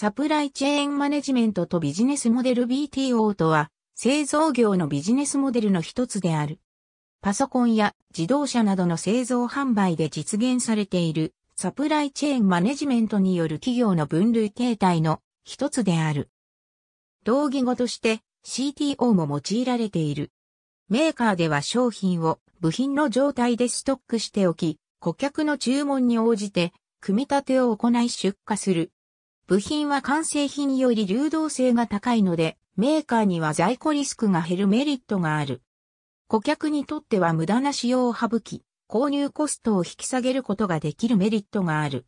サプライチェーンマネジメントとビジネスモデル BTO とは、製造業のビジネスモデルの一つである。パソコンや自動車などの製造販売で実現されているサプライチェーンマネジメントによる企業の分類形態の一つである。同義語として CTO も用いられている。メーカーでは商品を部品の状態でストックしておき、顧客の注文に応じて組み立てを行い出荷する部品は完成品より流動性が高いので、メーカーには在庫リスクが減るメリットがある。顧客にとっては無駄な使用を省き、購入コストを引き下げることができるメリットがある。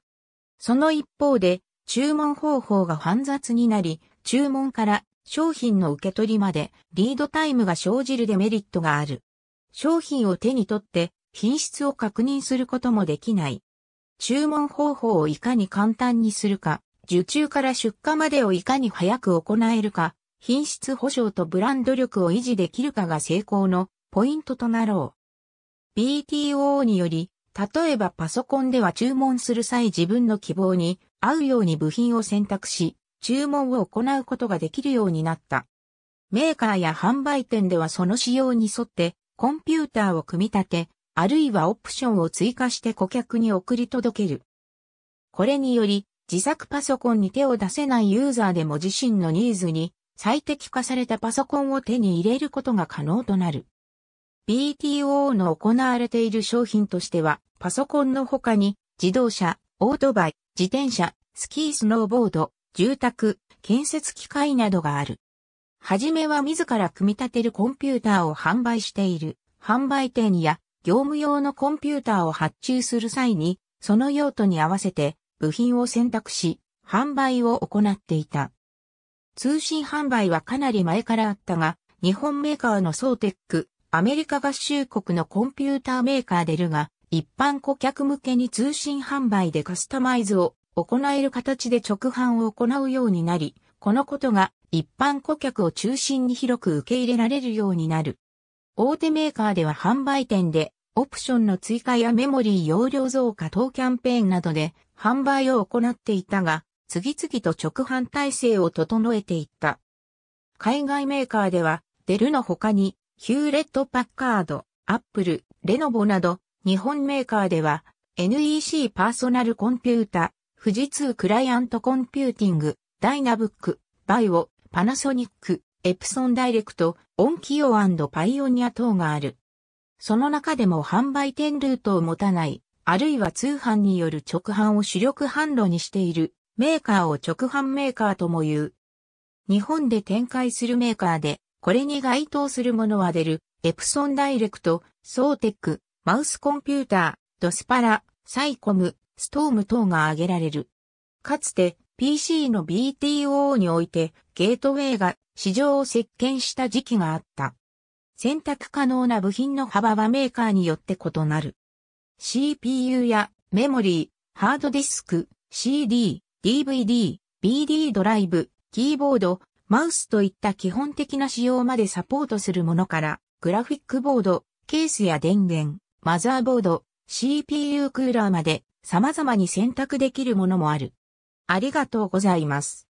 その一方で、注文方法が煩雑になり、注文から商品の受け取りまでリードタイムが生じるデメリットがある。商品を手に取って品質を確認することもできない。注文方法をいかに簡単にするか、受注から出荷までをいかに早く行えるか、品質保証とブランド力を維持できるかが成功のポイントとなろう。BTO により、例えばパソコンでは注文する際自分の希望に合うように部品を選択し、注文を行うことができるようになった。メーカーや販売店ではその仕様に沿ってコンピューターを組み立て、あるいはオプションを追加して顧客に送り届ける。これにより自作パソコンに手を出せないユーザーでも自身のニーズに最適化されたパソコンを手に入れることが可能となる。BTO の行われている商品としては、パソコンの他に自動車、オートバイ、自転車、スキースノーボード、住宅、建設機械などがある。はじめは自ら組み立てるコンピューターを販売している販売店や業務用のコンピューターを発注する際に、その用途に合わせて部品を選択し、販売を行っていた。通信販売はかなり前からあったが、日本メーカーのソーテック、アメリカ合衆国のコンピューターメーカーでルが、一般顧客向けに通信販売でカスタマイズを行える形で直販を行うようになり、このことが一般顧客を中心に広く受け入れられるようになる。大手メーカーでは販売店でオプションの追加やメモリー容量増加等キャンペーンなどで販売を行っていたが、次々と直販体制を整えていった。海外メーカーでは、デルの他に、ヒューレット・パッカード、アップル、レノボなど、日本メーカーでは、NEC パーソナルコンピュータ、富士通クライアントコンピューティング、ダイナブック、バイオ、パナソニック、エプソンダイレクト、オンキオパイオニア等がある。その中でも販売店ルートを持たないあるいは通販による直販を主力販路にしているメーカーを直販メーカーとも言う。日本で展開するメーカーで、これに該当するものは出る、エプソンダイレクト、ソーテック、マウスコンピューター、ドスパラ、サイコム、ストーム等が挙げられる。かつて PC の BTO においてゲートウェイが市場を席巻した時期があった。選択可能な部品の幅はメーカーによって異なる。CPU やメモリー、ハードディスク、CD、DVD、BD ドライブ、キーボード、マウスといった基本的な仕様までサポートするものから、グラフィックボード、ケースや電源、マザーボード、CPU クーラーまで様々に選択できるものもある。ありがとうございます。